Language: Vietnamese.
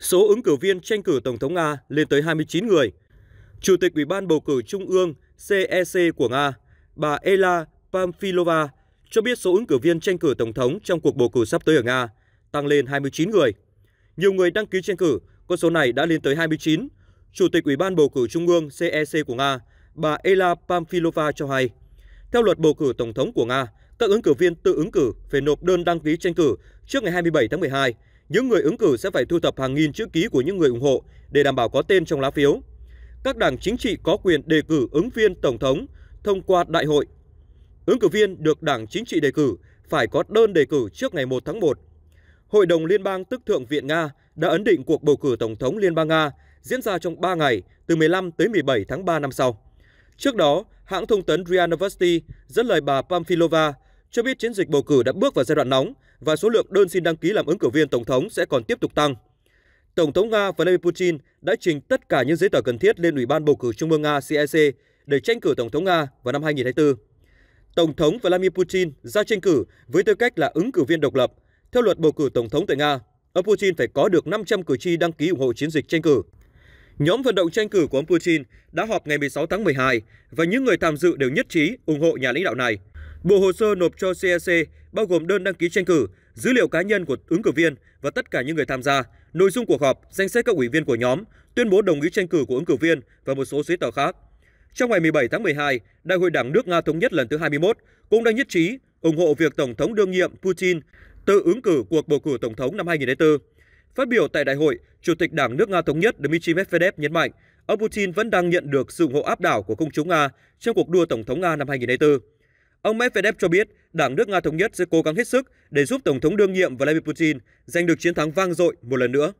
số ứng cử viên tranh cử Tổng thống Nga lên tới 29 người. Chủ tịch Ủy ban Bầu cử Trung ương CEC e của Nga, bà Ela Pamfilova cho biết số ứng cử viên tranh cử Tổng thống trong cuộc bầu cử sắp tới ở Nga tăng lên 29 người. Nhiều người đăng ký tranh cử, con số này đã lên tới 29. Chủ tịch Ủy ban Bầu cử Trung ương CEC e của Nga, bà Ela Pamfilova cho hay, theo luật bầu cử Tổng thống của Nga, các ứng cử viên tự ứng cử phải nộp đơn đăng ký tranh cử trước ngày 27 tháng 12 những người ứng cử sẽ phải thu thập hàng nghìn chữ ký của những người ủng hộ để đảm bảo có tên trong lá phiếu. Các đảng chính trị có quyền đề cử ứng viên tổng thống thông qua đại hội. Ứng cử viên được đảng chính trị đề cử phải có đơn đề cử trước ngày 1 tháng 1. Hội đồng Liên bang tức Thượng viện Nga đã ấn định cuộc bầu cử Tổng thống Liên bang Nga diễn ra trong 3 ngày, từ 15 tới 17 tháng 3 năm sau. Trước đó, hãng thông tấn RIA Novosti dẫn lời bà Pamphilova, cho biết chiến dịch bầu cử đã bước vào giai đoạn nóng và số lượng đơn xin đăng ký làm ứng cử viên tổng thống sẽ còn tiếp tục tăng. Tổng thống Nga Vladimir Putin đã trình tất cả những giấy tờ cần thiết lên Ủy ban bầu cử Trung ương Nga CEC để tranh cử tổng thống Nga vào năm 2024. Tổng thống Vladimir Putin ra tranh cử với tư cách là ứng cử viên độc lập. Theo luật bầu cử tổng thống tại Nga, ông Putin phải có được 500 cử tri đăng ký ủng hộ chiến dịch tranh cử. Nhóm vận động tranh cử của ông Putin đã họp ngày 16 tháng 12 và những người tham dự đều nhất trí ủng hộ nhà lãnh đạo này. Bộ hồ sơ nộp cho CEC bao gồm đơn đăng ký tranh cử, dữ liệu cá nhân của ứng cử viên và tất cả những người tham gia, nội dung cuộc họp, danh sách các ủy viên của nhóm, tuyên bố đồng ý tranh cử của ứng cử viên và một số giấy tờ khác. Trong ngày 17 tháng 12, Đại hội Đảng nước Nga thống nhất lần thứ 21 cũng đã nhất trí ủng hộ việc Tổng thống đương nhiệm Putin tự ứng cử cuộc bầu cử Tổng thống năm 2004. Phát biểu tại đại hội, Chủ tịch Đảng nước Nga thống nhất Dmitry Medvedev nhấn mạnh, ông Putin vẫn đang nhận được sự ủng hộ áp đảo của công chúng Nga trong cuộc đua Tổng thống Nga năm 2004. Ông Medvedev cho biết, Đảng nước Nga Thống nhất sẽ cố gắng hết sức để giúp Tổng thống đương nhiệm Vladimir Putin giành được chiến thắng vang dội một lần nữa.